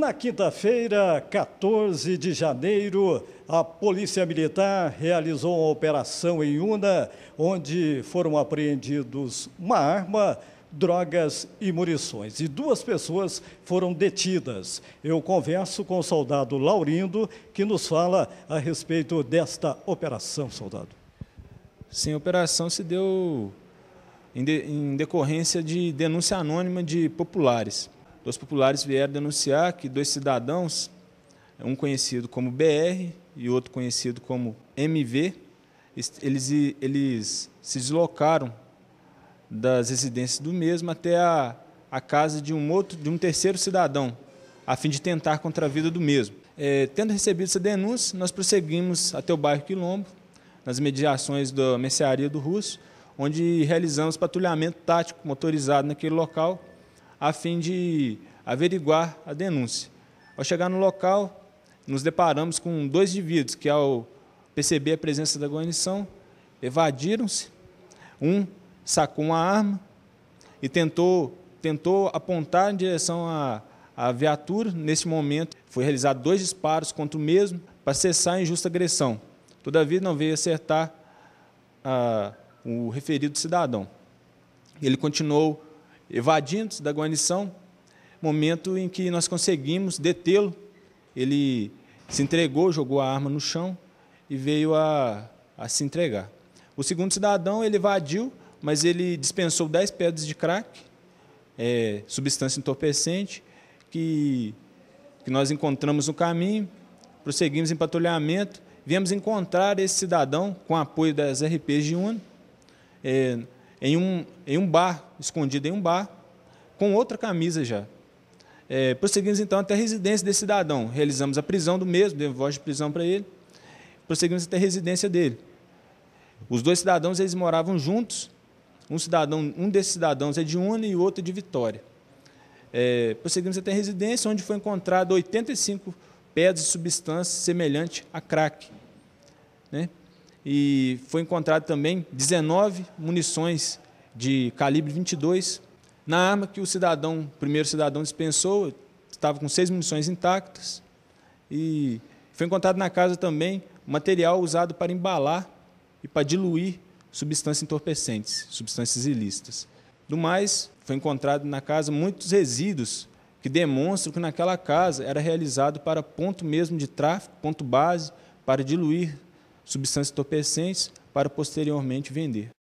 Na quinta-feira, 14 de janeiro, a Polícia Militar realizou uma operação em Una, onde foram apreendidos uma arma, drogas e munições. E duas pessoas foram detidas. Eu converso com o soldado Laurindo, que nos fala a respeito desta operação, soldado. Sim, a operação se deu em, em decorrência de denúncia anônima de populares Dois populares vieram denunciar que dois cidadãos, um conhecido como BR e outro conhecido como MV, eles, eles se deslocaram das residências do mesmo até a, a casa de um outro, de um terceiro cidadão, a fim de tentar contra a vida do mesmo. É, tendo recebido essa denúncia, nós prosseguimos até o bairro Quilombo, nas mediações da mercearia do Russo, onde realizamos patrulhamento tático motorizado naquele local, a fim de averiguar a denúncia. Ao chegar no local, nos deparamos com dois indivíduos que, ao perceber a presença da guarnição, evadiram-se. Um sacou uma arma e tentou, tentou apontar em direção à, à viatura. Nesse momento, foi realizado dois disparos contra o mesmo para cessar a injusta agressão. Todavia, não veio acertar a, ah, o referido cidadão. Ele continuou evadindo-se da guarnição, momento em que nós conseguimos detê-lo. Ele se entregou, jogou a arma no chão e veio a, a se entregar. O segundo cidadão, ele evadiu, mas ele dispensou 10 pedras de crack, é, substância entorpecente, que, que nós encontramos no caminho, prosseguimos em patrulhamento, viemos encontrar esse cidadão com apoio das RPs de UNO. É, em um, em um bar, escondido em um bar, com outra camisa já. É, prosseguimos então até a residência desse cidadão. Realizamos a prisão do mesmo, deu voz de prisão para ele. Prosseguimos até a residência dele. Os dois cidadãos eles moravam juntos. Um cidadão, um desses cidadãos é de Una e o outro é de Vitória. É, prosseguimos até a residência, onde foi encontrado 85 pedras de substância semelhante a crack. Né? e foi encontrado também 19 munições de calibre 22 na arma que o cidadão, o primeiro cidadão dispensou, estava com seis munições intactas e foi encontrado na casa também material usado para embalar e para diluir substâncias entorpecentes, substâncias ilícitas. Do mais, foi encontrado na casa muitos resíduos que demonstram que naquela casa era realizado para ponto mesmo de tráfico, ponto base, para diluir substâncias entorpecentes para posteriormente vender.